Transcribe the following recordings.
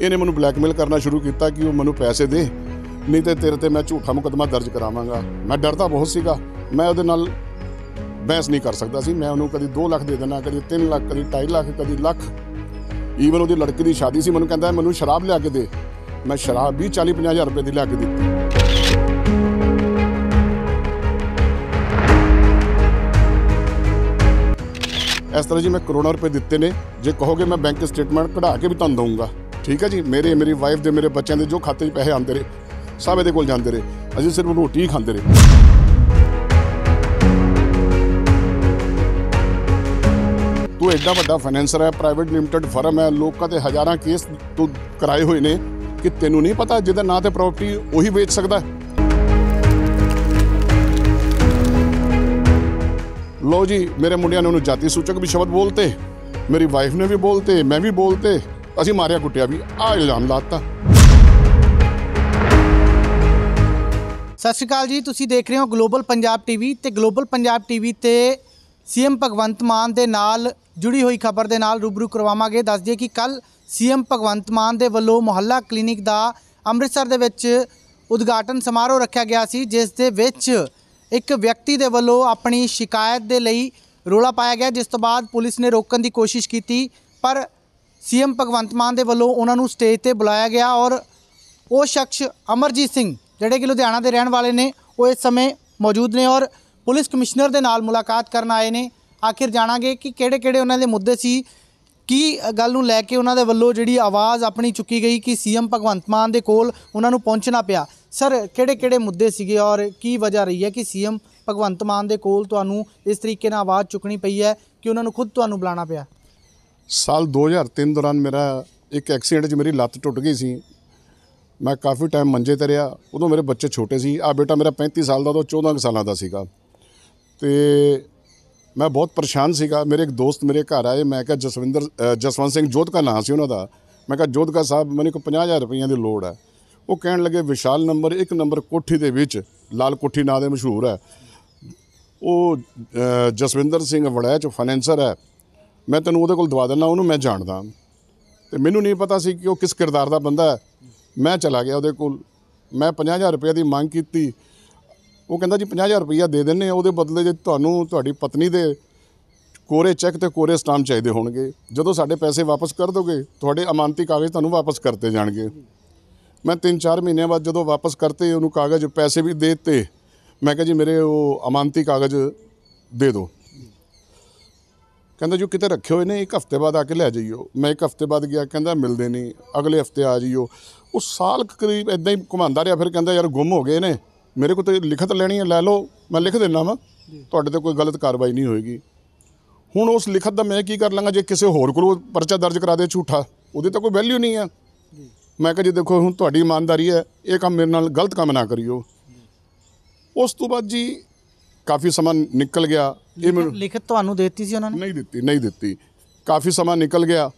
ਇਹਨੇ ਮੈਨੂੰ ਬਲੈਕਮੇਲ ਕਰਨਾ ਸ਼ੁਰੂ ਕੀਤਾ ਕਿ ਉਹ ਮੈਨੂੰ ਪੈਸੇ ਦੇ ਨਹੀਂ ਤੇ ਤੇਰੇ ਤੇ ਮੈਂ ਝੂਠਾ ਮੁਕਦਮਾ ਦਰਜ ਕਰਾਵਾਂਗਾ ਮੈਂ ਡਰਦਾ ਬਹੁਤ ਸੀਗਾ ਮੈਂ ਉਹਦੇ ਨਾਲ ਬਹਿਸ ਨਹੀਂ ਕਰ ਸਕਦਾ ਸੀ ਮੈਂ ਉਹਨੂੰ ਕਦੀ 2 ਲੱਖ ਦੇ ਦੇਣਾ ਕਦੀ 3 ਲੱਖ ਕਦੀ 2.5 ਲੱਖ ਕਦੀ ਲੱਖ ਈਵਨ ਉਹਦੀ ਲੜਕੀ ਦੀ ਸ਼ਾਦੀ ਸੀ ਮੈਨੂੰ ਕਹਿੰਦਾ ਮੈਨੂੰ ਸ਼ਰਾਬ ਲਿਆ ਕੇ ਦੇ ਮੈਂ ਸ਼ਰਾਬ ਵੀ 40 50000 ਰੁਪਏ ਦੀ ਲਿਆ ਕੇ ਦਿੱਤੀ ਇਸ ਤਰ੍ਹਾਂ ਜੀ ਮੈਂ ਕਰੋੜਾਂ ਰੁਪਏ ਦਿੱਤੇ ਨੇ ਜੇ ਕਹੋਗੇ ਮੈਂ ਬੈਂਕ ਸਟੇਟਮੈਂਟ ਕਢਾ ਕੇ ਵੀ ਤੁਹਾਨੂੰ ਦਊਂਗਾ ਠੀਕ ਹੈ ਜੀ ਮੇਰੇ ਮੇਰੀ ਵਾਈਫ ਦੇ ਮੇਰੇ ਬੱਚਿਆਂ ਦੇ ਜੋ ਖਾਤੇ 'ਚ ਪੈਸੇ ਆਉਂਦੇ ਰਹੇ ਸਭ ਇਹਦੇ ਕੋਲ ਜਾਂਦੇ ਰਹੇ ਅਸੀਂ ਸਿਰਫ ਰੋਟੀ ਹੀ ਖਾਂਦੇ ਰਹੇ ਤੂੰ ਐਡਾ ਵੱਡਾ ਫਾਈਨੈਂਸਰ ਹੈ ਪ੍ਰਾਈਵੇਟ ਲਿਮਟਿਡ ਫਰਮ ਹੈ ਲੋਕਾਂ ਤੇ ਹਜ਼ਾਰਾਂ ਕੇਸ ਤੂੰ ਕਰਾਏ ਹੋਏ ਨੇ ਕਿ ਤੈਨੂੰ ਨਹੀਂ ਪਤਾ ਜਿਹਦਾ ਨਾਂ ਤੇ ਪ੍ਰਾਪਰਟੀ ਉਹੀ ਵੇਚ ਸਕਦਾ ਲੋ ਜੀ ਮੇਰੇ ਮੁੰਡਿਆਂ ਨੇ ਉਹਨੂੰ ਜਾਤੀ ਸੂਚਕ ਵੀ ਸ਼ਬਦ ਬੋਲਤੇ ਮੇਰੀ ਵਾਈਫ ਨੇ ਵੀ ਬੋਲਤੇ ਮੈਂ ਵੀ ਬੋਲਤੇ ਅਸੀਂ ਮਾਰਿਆ ਕੁੱਟਿਆ ਵੀ ਆ ਇਲਜ਼ਾਮ ਲਾਤਾ ਸਤਿ ਸ਼੍ਰੀ ਅਕਾਲ ਜੀ ਤੁਸੀਂ ਦੇਖ ਰਹੇ ਹੋ ਗਲੋਬਲ ਪੰਜਾਬ ਟੀਵੀ ਤੇ ਗਲੋਬਲ ਪੰਜਾਬ ਟੀਵੀ ਤੇ ਸੀਐਮ ਭਗਵੰਤ ਮਾਨ ਦੇ ਨਾਲ ਜੁੜੀ ਹੋਈ ਖਬਰ ਦੇ ਨਾਲ ਰੂਬਰੂ ਕਰਵਾਵਾਂਗੇ ਦੱਸ ਦਈਏ ਕਿ ਕੱਲ ਸੀਐਮ ਭਗਵੰਤ ਮਾਨ ਦੇ ਵੱਲੋਂ ਮੁਹੱਲਾ ਕਲੀਨਿਕ ਦਾ ਅੰਮ੍ਰਿਤਸਰ ਦੇ ਵਿੱਚ ਉਦਘਾਟਨ ਸਮਾਰੋਹ ਰੱਖਿਆ ਗਿਆ ਸੀ ਜਿਸ ਦੇ ਵਿੱਚ ਇੱਕ ਵਿਅਕਤੀ ਦੇ ਵੱਲੋਂ ਆਪਣੀ ਸ਼ਿਕਾਇਤ ਦੇ ਲਈ ਰੋਲਾ ਪਾਇਆ ਗਿਆ ਜਿਸ ਤੋਂ ਬਾਅਦ ਪੁਲਿਸ ਨੇ ਰੋਕਣ ਦੀ ਕੋਸ਼ਿਸ਼ ਕੀਤੀ ਪਰ ਸੀਐਮ ਭਗਵੰਤ ਮਾਨ ਦੇ ਵੱਲੋਂ ਉਹਨਾਂ ਨੂੰ ਸਟੇਜ ਤੇ ਬੁਲਾਇਆ ਗਿਆ ਔਰ ਉਹ ਸ਼ਖਸ ਅਮਰਜੀਤ ਸਿੰਘ ਜਿਹੜੇ ਕਿ ਲੁਧਿਆਣਾ ਦੇ ਰਹਿਣ ਵਾਲੇ ਨੇ ਉਹ ਇਸ ਸਮੇਂ ਮੌਜੂਦ ਨੇ ਔਰ ਪੁਲਿਸ ਕਮਿਸ਼ਨਰ ਦੇ ਨਾਲ ਮੁਲਾਕਾਤ ਕਰਨ ਆਏ ਨੇ ਆਖਿਰ ਜਾਣਾਂਗੇ ਕਿ ਕਿਹੜੇ-ਕਿਹੜੇ ਉਹਨਾਂ ਦੇ ਮੁੱਦੇ ਸੀ ਕੀ ਗੱਲ ਨੂੰ ਲੈ ਕੇ ਉਹਨਾਂ ਦੇ ਵੱਲੋਂ ਜਿਹੜੀ ਆਵਾਜ਼ ਆਪਣੀ ਚੁੱਕੀ ਗਈ ਕਿ ਸੀਐਮ ਭਗਵੰਤ ਮਾਨ ਦੇ ਕੋਲ ਉਹਨਾਂ ਨੂੰ ਪਹੁੰਚਣਾ ਪਿਆ ਸਰ ਕਿਹੜੇ-ਕਿਹੜੇ ਮੁੱਦੇ ਸੀਗੇ ਔਰ ਕੀ ਵਜ੍ਹਾ ਰਹੀ ਹੈ ਕਿ ਸੀਐਮ ਭਗਵੰਤ ਮਾਨ ਦੇ ਕੋਲ ਤੁਹਾਨੂੰ ਇਸ ਤਰੀਕੇ ਨਾਲ ਆਵਾਜ਼ ਚੁੱਕਣੀ ਪਈ ਹੈ ਕਿ ਉਹਨਾਂ ਨੂੰ ਖੁਦ ਤੁਹਾਨੂੰ ਬੁਲਾਉਣਾ ਪਿਆ ਸਾਲ 2003 ਦੌਰਾਨ ਮੇਰਾ ਇੱਕ ਐਕਸੀਡੈਂਟ 'ਚ ਮੇਰੀ ਲੱਤ ਟੁੱਟ ਗਈ ਸੀ ਮੈਂ ਕਾਫੀ ਟਾਈਮ ਮੰਜੇ ਤੇ ਰਿਹਾ ਉਦੋਂ ਮੇਰੇ ਬੱਚੇ ਛੋਟੇ ਸੀ ਆ ਬੇਟਾ ਮੇਰਾ 35 ਸਾਲ ਦਾ ਤੋਂ 14 ਸਾਲਾਂ ਦਾ ਸੀਗਾ ਤੇ ਮੈਂ ਬਹੁਤ ਪਰੇਸ਼ਾਨ ਸੀਗਾ ਮੇਰੇ ਇੱਕ ਦੋਸਤ ਮੇਰੇ ਘਰ ਆਏ ਮੈਂ ਕਿਹਾ ਜਸਵਿੰਦਰ ਜਸਵੰਤ ਸਿੰਘ ਜੋਧਕਾ ਨਾਂ ਸੀ ਉਹਨਾਂ ਦਾ ਮੈਂ ਕਿਹਾ ਜੋਧਕਾ ਸਾਹਿਬ ਮੈਨੂੰ ਕੋ 50000 ਰੁਪਈਆ ਦੀ ਲੋੜ ਹੈ ਉਹ ਕਹਿਣ ਲੱਗੇ ਵਿਸ਼ਾਲ ਨੰਬਰ 1 ਨੰਬਰ ਕੋਠੀ ਦੇ ਵਿੱਚ ਲਾਲ ਕੋਠੀ ਨਾਂ ਦੇ ਮਸ਼ਹੂਰ ਹੈ ਉਹ ਜਸਵਿੰਦਰ ਸਿੰਘ ਚ ਫਾਈਨੈਂਸਰ ਹੈ ਮੈਂ ਤੈਨੂੰ ਉਹਦੇ ਕੋਲ ਦਵਾ ਦਿੰਦਾ ਉਹਨੂੰ ਮੈਂ ਜਾਣਦਾ ਤੇ ਮੈਨੂੰ ਨਹੀਂ ਪਤਾ ਸੀ ਕਿ ਉਹ ਕਿਸ ਕਿਰਦਾਰ ਦਾ ਬੰਦਾ ਹੈ ਮੈਂ ਚਲਾ ਗਿਆ ਉਹਦੇ ਕੋਲ ਮੈਂ 50000 ਰੁਪਏ ਦੀ ਮੰਗ ਕੀਤੀ ਉਹ ਕਹਿੰਦਾ ਜੀ 50000 ਰੁਪਇਆ ਦੇ ਦਿੰਨੇ ਉਹਦੇ ਬਦਲੇ ਜੇ ਤੁਹਾਨੂੰ ਤੁਹਾਡੀ ਪਤਨੀ ਦੇ ਕੋਰੇ ਚੈੱਕ ਤੇ ਕੋਰੇ ਸਟਾਮ ਚਾਹੀਦੇ ਹੋਣਗੇ ਜਦੋਂ ਸਾਡੇ ਪੈਸੇ ਵਾਪਸ ਕਰ ਦੋਗੇ ਤੁਹਾਡੇ ਅਮਾਨਤੀ ਕਾਗਜ਼ ਤੁਹਾਨੂੰ ਵਾਪਸ ਕਰਤੇ ਜਾਣਗੇ ਮੈਂ 3-4 ਮਹੀਨਿਆਂ ਬਾਅਦ ਜਦੋਂ ਵਾਪਸ ਕਰਤੇ ਉਹਨੂੰ ਕਾਗਜ਼ ਪੈਸੇ ਵੀ ਦੇ ਦਿੱਤੇ ਮੈਂ ਕਿਹਾ ਜੀ ਮੇਰੇ ਉਹ ਅਮਾਨਤੀ ਕਾਗਜ਼ ਦੇ ਦਿਓ ਕਹਿੰਦਾ ਜੋ ਕਿਤੇ ਰੱਖੇ ਹੋਏ ਨੇ ਇੱਕ ਹਫਤੇ ਬਾਅਦ ਆ ਕੇ ਲੈ ਜਾਈਓ ਮੈਂ ਇੱਕ ਹਫਤੇ ਬਾਅਦ ਗਿਆ ਕਹਿੰਦਾ ਮਿਲਦੇ ਨਹੀਂ ਅਗਲੇ ਹਫਤੇ ਆ ਜਾਈਓ ਉਹ ਸਾਲ ਕਰੀਬ ਇਦਾਂ ਹੀ ਘੁਮਾਉਂਦਾ ਰਿਹਾ ਫਿਰ ਕਹਿੰਦਾ ਯਾਰ ਗੁੰਮ ਹੋ ਗਏ ਨੇ ਮੇਰੇ ਕੋਲ ਤੇ ਲਿਖਤ ਲੈਣੀ ਹੈ ਲੈ ਲਓ ਮੈਂ ਲਿਖ ਦਿੰਦਾ ਵਾ ਤੁਹਾਡੇ ਤੇ ਕੋਈ ਗਲਤ ਕਾਰਵਾਈ ਨਹੀਂ ਹੋਏਗੀ ਹੁਣ ਉਸ ਲਿਖਤ ਦਾ ਮੈਂ ਕੀ ਕਰ ਲਾਂਗਾ ਜੇ ਕਿਸੇ ਹੋਰ ਕੋਲ ਪਰਚਾ ਦਰਜ ਕਰਾ ਦੇ ਝੂਠਾ ਉਹਦੇ ਤਾਂ ਕੋਈ ਵੈਲਿਊ ਨਹੀਂ ਹੈ ਮੈਂ ਕਿਹਾ ਜੀ ਦੇਖੋ ਹੁਣ ਤੁਹਾਡੀ ਇਮਾਨਦਾਰੀ ਹੈ ਇਹ ਕੰਮ ਮੇਰੇ ਨਾਲ ਗਲਤ ਕੰਮ ਨਾ ਕਰਿਓ ਉਸ ਤੋਂ ਬਾਅਦ ਜੀ ਕਾਫੀ ਸਮਾਂ ਨਿਕਲ ਗਿਆ ਇਹ ਮੈਨੂੰ ਲਿਖਤ ਤੁਹਾਨੂੰ ਦੇ ਦਿੱਤੀ ਸੀ ਉਹਨਾਂ ਨੇ ਨਹੀਂ ਦਿੱਤੀ ਨਹੀਂ ਦਿੱਤੀ ਕਾਫੀ ਸਮਾਂ ਨਿਕਲ ਗਿਆ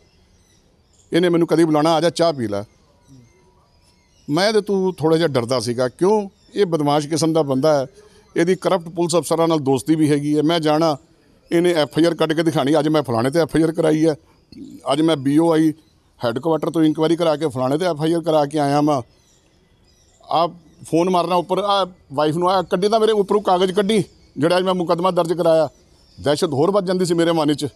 ਇਹਨੇ ਮੈਨੂੰ ਕਦੀ ਬੁਲਾਣਾ ਆ ਜਾ ਚਾਹ ਪੀ ਲੈ ਮੈਂ ਤੇ ਤੂੰ ਥੋੜਾ ਜਿਹਾ ਡਰਦਾ ਸੀਗਾ ਕਿਉਂ ਇਹ ਬਦਮਾਸ਼ ਕਿਸਮ ਦਾ ਬੰਦਾ ਹੈ ਇਹਦੀ ਕਰਪਟ ਪੁਲਿਸ ਅਫਸਰਾਂ ਨਾਲ ਦੋਸਤੀ ਵੀ ਹੈਗੀ ਹੈ ਮੈਂ ਜਾਣਾ ਇਹਨੇ ਐਫ ਆਈ ਆਰ ਕੱਢ ਕੇ ਦਿਖਾਣੀ ਅੱਜ ਮੈਂ ਫਲਾਣੇ ਤੇ ਐਫ ਆਈ ਆਰ ਕਰਾਈ ਹੈ ਅੱਜ ਮੈਂ ਬੀ ਓ ਆਈ ਹੈੱਡਕੁਆਟਰ ਤੋਂ ਇਨਕੁਆਇਰੀ ਕਰਾ ਕੇ ਫਲਾਣੇ ਤੇ ਐਫ ਆਈ ਆਰ ਕਰਾ ਕੇ ਆਇਆ ਮੈਂ ਆ ਫੋਨ ਮਾਰਨਾ ਉੱਪਰ ਆ ਵਾਈਫ ਨੂੰ ਆ ਕੱਢੀ ਤਾਂ ਮੇਰੇ ਉੱਪਰੋਂ ਕਾਗਜ਼ ਕੱਢੀ ਜਿਹੜਾ ਅੱਜ ਮੈਂ ਮੁਕਦਮਾ ਦਰਜ ਕਰਾਇਆ ਦਹਿਸ਼ਤ ਹੋਰ ਵੱਧ ਜਾਂਦੀ ਸੀ ਮੇਰੇ ਮਨ 'ਚ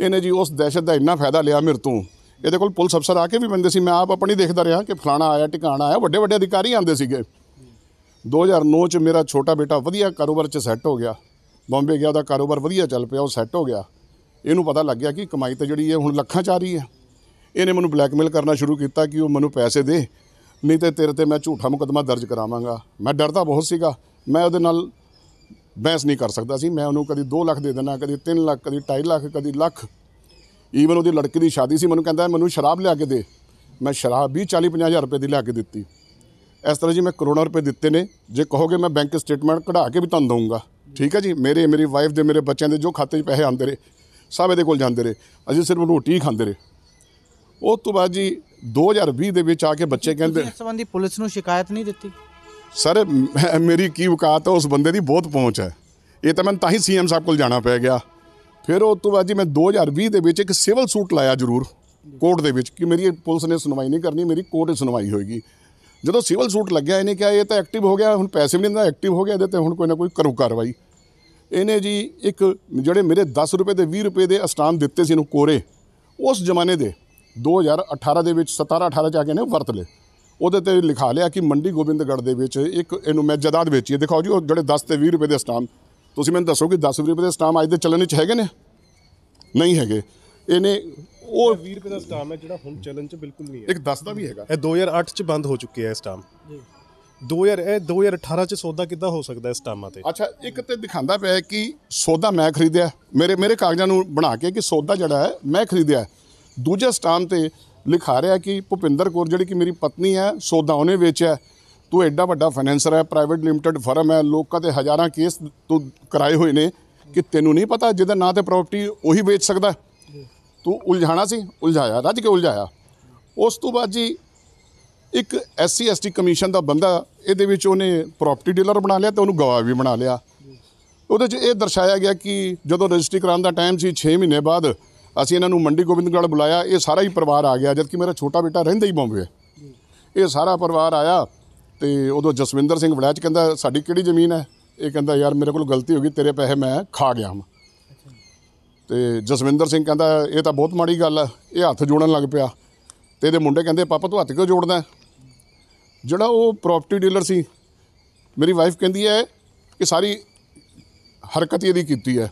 ਇਹਨੇ ਜੀ ਉਸ ਦਹਿਸ਼ਤ ਦਾ ਇੰਨਾ ਫਾਇਦਾ ਲਿਆ ਮੇਰੇ ਤੋਂ ਇਹਦੇ ਕੋਲ ਪੁਲਿਸ ਅਫਸਰ ਆ ਕੇ ਵੀ ਬੰਦੇ ਸੀ ਮੈਂ ਆਪ ਆਪਣੀ ਦੇਖਦਾ ਰਿਹਾ ਕਿ ਫਲਾਣਾ ਆਇਆ ਟਿਕਾਣਾ ਆਇਆ ਵੱਡੇ ਵੱਡੇ ਅਧਿਕਾਰੀ ਆਂਦੇ ਸੀਗੇ 2009 ਚ ਮੇਰਾ ਛੋਟਾ ਬੇਟਾ ਵਧੀਆ ਕਾਰੋਬਾਰ ਚ ਸੈੱਟ ਹੋ ਗਿਆ ਬੰਬੇ ਗਿਆ ਉਹਦਾ ਕਾਰੋਬਾਰ ਵਧੀਆ ਚੱਲ ਪਿਆ ਉਹ ਸੈੱਟ ਹੋ ਗਿਆ ਇਹਨੂੰ ਪਤਾ ਲੱਗ ਗਿਆ ਕਿ ਕਮਾਈ ਤਾਂ ਜਿਹੜੀ ਹੈ ਹੁਣ ਲੱਖਾਂ ਚ ਆ ਰਹੀ ਹੈ ਇਹਨੇ ਮੈਨੂੰ ਬਲੈਕਮੇਲ ਕਰਨਾ ਸ਼ੁਰੂ ਕੀਤਾ ਕਿ ਉਹ ਮੈਨੂੰ ਪੈਸੇ ਦੇ ਨਹੀਂ ਤੇ ਤੇਰੇ ਤੇ ਮੈਂ ਝੂਠਾ ਮੁਕਦਮਾ ਦਰਜ ਕਰਾਵਾਂਗਾ ਮੈਂ ਡਰਦਾ ਬਹੁਤ ਸੀਗਾ ਮੈਂ ਉਹਦੇ ਨਾਲ ਬਹਿਸ ਨਹੀਂ ਕਰ ਸਕਦਾ ਸੀ ਮੈਂ ਉਹਨੂੰ ਕਦੀ 2 ਲੱਖ ਦੇ ਦਿੰਦਾ ਕਦੀ 3 ਲੱਖ ਕਦੀ 2.5 ਲੱਖ ਕਦੀ ਲੱਖ ਈਵਨ ਉਹਦੀ ਲੜਕੀ ਦੀ ਸ਼ਾਦੀ ਸੀ ਮੈਨੂੰ ਕਹਿੰਦਾ ਮੈਨੂੰ ਸ਼ਰਾਬ ਲਿਆ ਕੇ ਦੇ ਮੈਂ ਸ਼ਰਾਬ ਵੀ 40 ਹਜ਼ਾਰ ਰੁਪਏ ਦੀ ਲਿਆ ਕੇ ਦਿੱਤੀ ਇਸ ਤਰ੍ਹਾਂ ਜੀ ਮੈਂ ਕਰੋੜਾਂ ਰੁਪਏ ਦਿੱਤੇ ਨੇ ਜੇ ਕਹੋਗੇ ਮੈਂ ਬੈਂਕ ਸਟੇਟਮੈਂਟ ਕਢਾ ਕੇ ਵੀ ਤੁਹਾਨੂੰ ਦਊਂਗਾ ਠੀਕ ਹੈ ਜੀ ਮੇਰੇ ਮੇਰੀ ਵਾਈਫ ਦੇ ਮੇਰੇ ਬੱਚਿਆਂ ਦੇ ਜੋ ਖਾਤੇ 'ਚ ਪੈਸੇ ਆਉਂਦੇ ਰਹੇ ਸਭ ਇਹਦੇ ਕੋਲ ਜਾਂਦੇ ਰਹੇ ਅਸੀਂ ਸਿਰਫ ਰੋਟੀ ਹੀ ਖਾਂਦੇ ਰਹੇ ਉਸ ਤੋਂ ਬਾਅਦ ਜੀ 2020 ਦੇ ਵਿੱਚ ਆ ਕੇ ਬੱਚੇ ਕਹਿੰਦੇ ਇਸ ਸੰਬੰਧੀ ਪੁਲਿਸ ਨੂੰ ਸ਼ਿਕਾਇਤ ਨਹੀਂ ਦਿੱਤੀ ਸਰ ਮੇਰੀ ਕੀ ਔਕਾਤ ਹੈ ਉਸ ਬੰਦੇ ਦੀ ਬਹੁਤ ਪਹੁੰਚ ਹੈ ਇਹ ਤਾਂ ਮੈਨੂੰ ਤਾਂ ਹੀ ਸੀਐਮ ਸਾਹਿਬ ਕੋਲ ਜਾਣਾ ਪੈ ਗਿਆ ਫਿਰ ਉਸ ਤੋਂ ਬਾਅਦ ਜੀ ਮੈਂ 2020 ਦੇ ਵਿੱਚ ਇੱਕ ਸਿਵਲ ਸੂਟ ਲਾਇਆ ਜ਼ਰੂਰ ਕੋਰਟ ਦੇ ਵਿੱਚ ਕਿ ਮੇਰੀ ਪੁਲਿਸ ਨੇ ਸੁਣਵਾਈ ਨਹੀਂ ਕਰਨੀ ਮੇਰੀ ਕੋਰਟ ਨੇ ਸੁਣਵਾਈ ਹੋਏਗੀ ਜਦੋਂ ਸਿਵਲ ਸੂਟ ਲੱਗਿਆ ਇਹਨੇ ਕਿਹਾ ਇਹ ਤਾਂ ਐਕਟਿਵ ਹੋ ਗਿਆ ਹੁਣ ਪੈਸੇ ਵੀ ਨਹੀਂ ਦਿੰਦਾ ਐਕਟਿਵ ਹੋ ਗਿਆ ਇਹਦੇ ਤੇ ਹੁਣ ਕੋਈ ਨਾ ਕੋਈ ਕਰੋ ਕਾਰਵਾਈ ਇਹਨੇ ਜੀ ਇੱਕ ਜਿਹੜੇ ਮੇਰੇ 10 ਰੁਪਏ ਦੇ 20 ਰੁਪਏ ਦੇ ਅਸਟਾਮ ਦਿੱਤੇ ਸੀ ਇਹਨੂੰ ਕੋਰੇ ਉਸ ਜ਼ਮਾਨੇ ਦੇ 2018 ਦੇ ਵਿੱਚ 17 18 ਚ ਆ ਕੇ ਨੇ ਵਰਤ ਲਏ ਉਹਦੇ ਤੇ ਲਿਖਾ ਲਿਆ ਕਿ ਮੰਡੀ ਗੋਬਿੰਦਗੜ ਦੇ ਵਿੱਚ ਇੱਕ ਇਹਨੂੰ ਮੈਂ ਜਦਾਦ ਵੇਚੀ ਦਿਖਾਓ ਜੀ ਉਹ ਜਿਹੜੇ 10 ਤੇ 20 ਰੁਪਏ ਦੇ ਸਟਾਮ ਤੁਸੀਂ ਮੈਨੂੰ ਦੱਸੋ ਕਿ 10 ਰੁਪਏ ਦੇ ਸਟਾਮ ਅੱਜ ਦੇ ਚੱਲਣ ਵਿੱਚ ਹੈਗੇ ਨੇ ਨਹੀਂ ਹੈਗੇ ਇਹਨੇ ਉਹ 20 ਰੁਪਏ ਦਾ ਸਟਾਮ ਹੈ ਜਿਹੜਾ ਹੁਣ ਚੱਲਣ 'ਚ ਬਿਲਕੁਲ ਨਹੀਂ ਹੈ ਇੱਕ 10 ਦਾ ਵੀ ਹੈਗਾ ਇਹ 2008 'ਚ ਬੰਦ ਹੋ ਚੁੱਕਿਆ ਹੈ ਸਟਾਮ ਜੀ 2000 ਇਹ 2018 'ਚ ਸੌਦਾ ਕਿੱਦਾਂ ਹੋ ਸਕਦਾ ਇਸ ਸਟਾਮਾਂ ਤੇ ਅੱਛਾ ਇੱਕ ਤੇ ਦਿਖਾਉਂਦਾ ਪਿਆ ਕਿ ਸੌਦਾ ਮੈਂ ਖਰੀਦਿਆ ਮੇਰੇ ਮੇਰੇ ਕਾਗਜ਼ਾਂ ਨੂੰ ਬਣਾ ਕੇ ਕਿ ਸੌਦਾ ਜਿਹੜਾ ਹੈ ਮੈਂ ਖਰੀਦਿਆ ਦੂਜੇ ਸਟਾਮ ਤੇ ਲਿਖਾ ਰਿਹਾ ਕਿ ਭੁਪਿੰਦਰ ਕੌਰ ਜਿਹੜੀ ਕਿ ਮੇਰੀ ਪਤਨੀ ਹੈ ਸੌਦਾ ਉਹਨੇ ਵੇਚਿਆ ਤੂੰ ਐਡਾ ਵੱਡਾ ਫਾਈਨੈਂਸਰ ਹੈ ਪ੍ਰਾਈਵੇਟ ਲਿਮਟਿਡ ਫਰਮ ਹੈ ਲੋਕਾਂ ਤੇ ਹਜ਼ਾਰਾਂ ਕੇਸ ਤੂੰ ਕਰਾਏ ਹੋਏ ਨੇ ਕਿ ਤੈਨੂੰ ਨਹੀਂ ਪਤਾ ਜਿਹਦੇ ਨਾਂ ਤੇ ਪ੍ਰਾਪਰਟੀ ਉਹੀ ਵੇਚ ਸਕਦਾ ਤੂੰ ਉਲਝਾਣਾ ਸੀ ਉਲਝਾਇਆ ਰੱਜ ਕੇ ਉਲਝਾਇਆ ਉਸ ਤੋਂ ਬਾਅਦ ਜੀ ਇੱਕ ਐਸਸੀ ਐਸਟੀ ਕਮਿਸ਼ਨ ਦਾ ਬੰਦਾ ਇਹਦੇ ਵਿੱਚ ਉਹਨੇ ਪ੍ਰਾਪਰਟੀ ਡੀਲਰ ਬਣਾ ਲਿਆ ਤੇ ਉਹਨੂੰ ਗਵਾਹ ਵੀ ਬਣਾ ਲਿਆ ਉਹਦੇ 'ਚ ਇਹ ਦਰਸਾਇਆ ਗਿਆ ਕਿ ਜਦੋਂ ਰਜਿਸਟਰੀ ਕਰਾਉਣ ਦਾ ਟਾਈਮ ਸੀ 6 ਮਹੀਨੇ ਬਾਅਦ ਅਸੀਂ ਇਹਨਾਂ ਨੂੰ ਮੰਡੀ ਗੋਬਿੰਦਗੜ੍ਹ ਬੁਲਾਇਆ ਇਹ ਸਾਰਾ ਹੀ ਪਰਿਵਾਰ ਆ ਗਿਆ ਜਦਕਿ ਮੇਰਾ ਛੋਟਾ ਬੇਟਾ ਰਹਿੰਦਾ ਹੀ ਬੰਬੇ ਇਹ ਸਾਰਾ ਪਰਿਵਾਰ ਆਇਆ ਤੇ ਉਦੋਂ ਜਸਵਿੰਦਰ ਸਿੰਘ ਵੜੈਚ ਕਹਿੰਦਾ ਸਾਡੀ ਕਿਹੜੀ ਜ਼ਮੀਨ ਹੈ ਇਹ ਕਹਿੰਦਾ ਯਾਰ ਮੇਰੇ ਕੋਲ ਗਲਤੀ ਹੋ ਗਈ ਤੇਰੇ ਪੈਸੇ ਮੈਂ ਖਾ ਗਿਆ ਹਾਂ ਤੇ ਜਸਵਿੰਦਰ ਸਿੰਘ ਕਹਿੰਦਾ ਇਹ ਤਾਂ ਬਹੁਤ ਮਾੜੀ ਗੱਲ ਹੈ ਇਹ ਹੱਥ ਜੋੜਨ ਲੱਗ ਪਿਆ ਤੇ ਇਹਦੇ ਮੁੰਡੇ ਕਹਿੰਦੇ ਪਾਪਾ ਤੂੰ ਹੱਥ ਕਿਉਂ ਜੋੜਦਾ ਜਿਹੜਾ ਉਹ ਪ੍ਰਾਪਰਟੀ ਡੀਲਰ ਸੀ ਮੇਰੀ ਵਾਈਫ ਕਹਿੰਦੀ ਹੈ ਕਿ ਸਾਰੀ ਹਰਕਤ ਇਹਦੀ ਕੀਤੀ ਹੈ